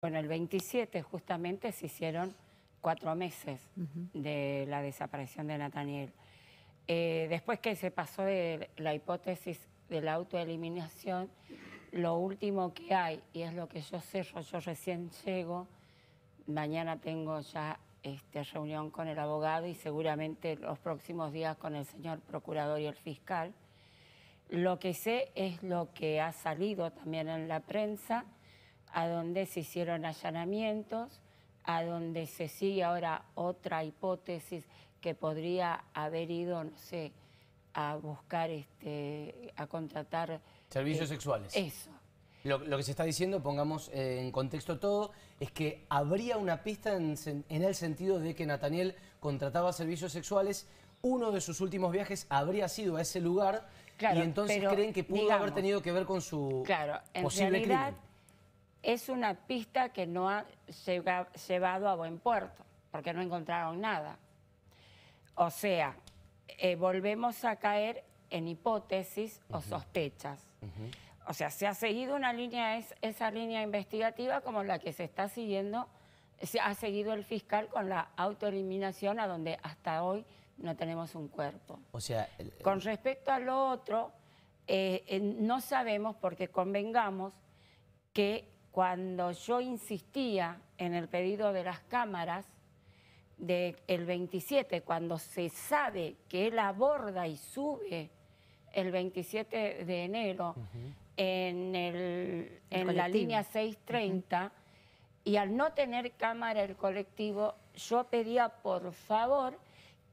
Bueno, el 27 justamente se hicieron cuatro meses de la desaparición de Nathaniel. Eh, después que se pasó de la hipótesis de la autoeliminación, lo último que hay, y es lo que yo sé, yo, recién llego, mañana tengo ya este, reunión con el abogado y seguramente los próximos días con el señor procurador y el fiscal. Lo que sé es lo que ha salido también en la prensa a donde se hicieron allanamientos, a donde se sigue ahora otra hipótesis que podría haber ido, no sé, a buscar, este, a contratar... Servicios eh, sexuales. Eso. Lo, que se está diciendo, pongamos eh, en contexto todo, es que habría una pista en, el sentido de que Nathaniel contrataba servicios sexuales, uno de sus últimos viajes habría sido a ese lugar y entonces creen que pudo haber tenido que ver con su posible crimen es una pista que no ha llevado a buen puerto, porque no encontraron nada. O sea, eh, volvemos a caer en hipótesis o sospechas. O sea, se ha seguido una línea, es, esa línea investigativa como la que se está siguiendo, se ha seguido el fiscal con la autoeliminación a donde hasta hoy no tenemos un cuerpo. O sea, con respecto a lo otro, eh, eh, no sabemos porque convengamos que cuando yo insistía en el pedido de las cámaras del 27, cuando se sabe que él aborda y sube el 27 de enero en, la línea 630, y al no tener cámara el colectivo, yo pedía por favor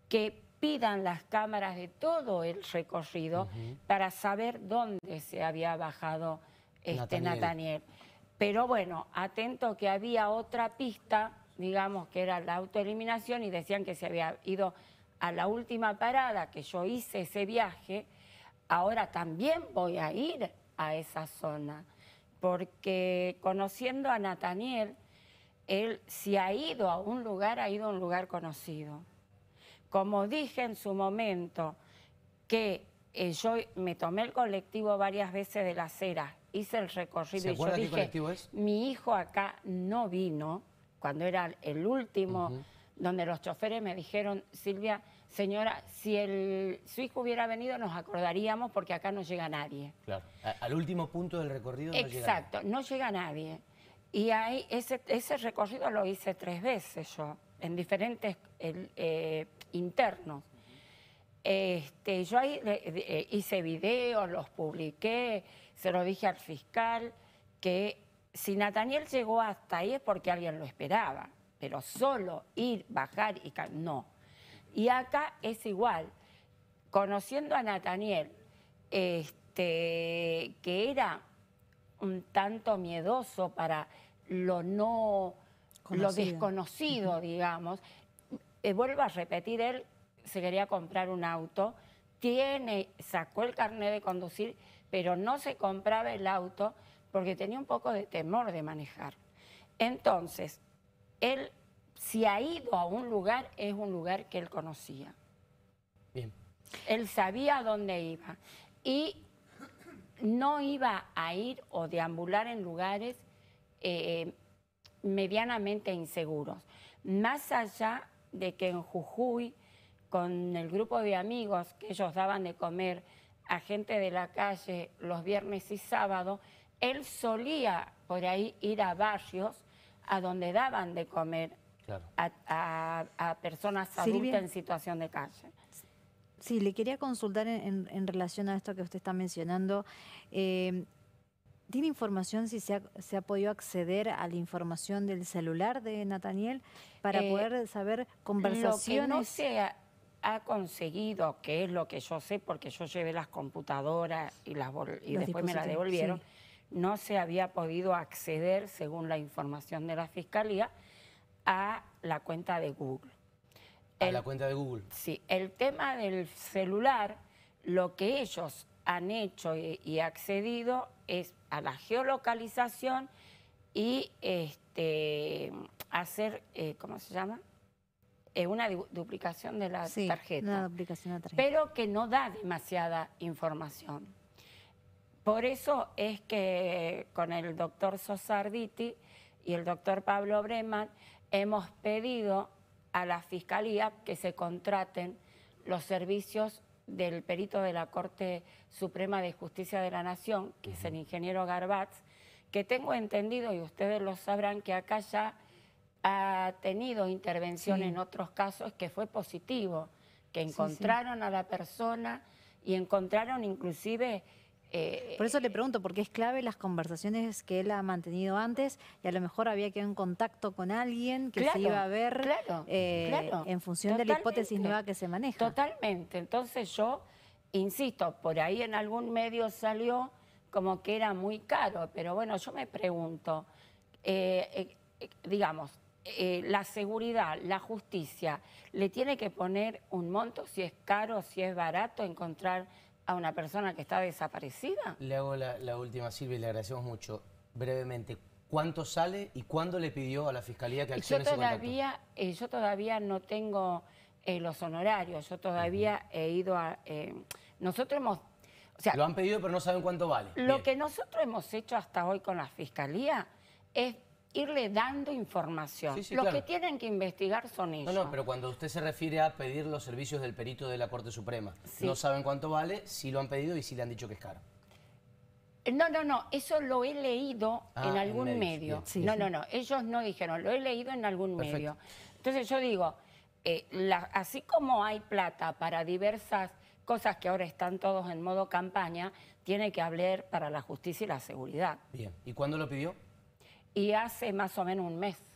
que pidan las cámaras de todo el recorrido para saber dónde se había bajado este Nathaniel. Nathaniel. Pero bueno, atento que había otra pista, digamos que era la autoeliminación y decían que se había ido a la última parada que yo hice ese viaje, ahora también voy a ir a esa zona, porque conociendo a Nathaniel, él si ha ido a un lugar, ha ido a un lugar conocido. Como dije en su momento, que eh, yo me tomé el colectivo varias veces de la acera, hice el recorrido y yo dije, mi hijo acá no vino cuando era el último, donde los choferes me dijeron, Silvia, señora, si el, su hijo hubiera venido nos acordaríamos porque acá no llega nadie. Claro, al último punto del recorrido no llega nadie. no llega nadie. Y ahí ese, ese recorrido lo hice tres veces yo, en diferentes eh, internos. Este, yo ahí eh, eh, hice videos, los publiqué, se lo dije al fiscal, que si Nathaniel llegó hasta ahí es porque alguien lo esperaba, pero solo ir, bajar y... No. Y acá es igual. Conociendo a Nathaniel, este, que era un tanto miedoso para lo no... Lo desconocido, digamos. Eh, vuelvo a repetir, él se quería comprar un auto tiene, sacó el carnet de conducir, pero no se compraba el auto porque tenía un poco de temor de manejar. Entonces, él, si ha ido a un lugar, es un lugar que él conocía. Bien. Él sabía dónde iba y no iba a ir o deambular en lugares eh, medianamente inseguros. Más allá de que en Jujuy con el grupo de amigos que ellos daban de comer a gente de la calle los viernes y sábados él solía por ahí ir a barrios a donde daban de comer a, personas adultas en situación de calle. Sí, le quería consultar en, relación a esto que usted está mencionando. Eh, ¿Tiene información si se ha, podido acceder a la información del celular de Nataniel para eh, poder saber conversaciones? no sea, ha conseguido, que es lo que yo sé, porque yo llevé las computadoras y, las y después me las devolvieron, no se había podido acceder, según la información de la Fiscalía, a la cuenta de Google. a la cuenta de Google. Sí, el tema del celular, lo que ellos han hecho y, accedido es a la geolocalización y este, hacer, eh, ¿cómo se llama? es eh, una duplicación de la tarjeta. Una duplicación de tarjeta. Pero que no da demasiada información. Por eso es que con el doctor Sosarditi y el doctor Pablo Breman hemos pedido a la Fiscalía que se contraten los servicios del perito de la Corte Suprema de Justicia de la Nación, que es el ingeniero Garbatz, que tengo entendido, y ustedes lo sabrán, que acá ya ha tenido intervención en otros casos que fue positivo, que encontraron a la persona y encontraron inclusive... Eh, por eso le eh, pregunto, porque es clave las conversaciones que él ha mantenido antes y a lo mejor había que en contacto con alguien que se iba a ver eh, en función de la hipótesis nueva que se maneja. Totalmente, entonces yo insisto, por ahí en algún medio salió como que era muy caro, pero bueno, yo me pregunto, digamos, eh, la seguridad, la justicia, le tiene que poner un monto si es caro, si es barato encontrar a una persona que está desaparecida? Le hago la, última, Silvia, y le agradecemos mucho. Brevemente, ¿cuánto sale y cuándo le pidió a la Fiscalía que accione yo todavía, eh, yo todavía no tengo eh, los honorarios, yo todavía he ido a... nosotros hemos o sea, lo han pedido, pero no saben cuánto vale. Lo que nosotros hemos hecho hasta hoy con la Fiscalía es irle dando información. Lo los que tienen que investigar son ellos. No, no, pero cuando usted se refiere a pedir los servicios del perito de la Corte Suprema, no saben cuánto vale, si lo han pedido y si le han dicho que es caro. No, no, no, eso lo he leído ah, en algún medio. no, no, no, ellos no dijeron, lo he leído en algún medio. Entonces yo digo, eh, así como hay plata para diversas cosas que ahora están todos en modo campaña, tiene que HABLAR para la justicia y la seguridad. Bien, ¿y cuándo lo pidió? y hace más o menos un mes.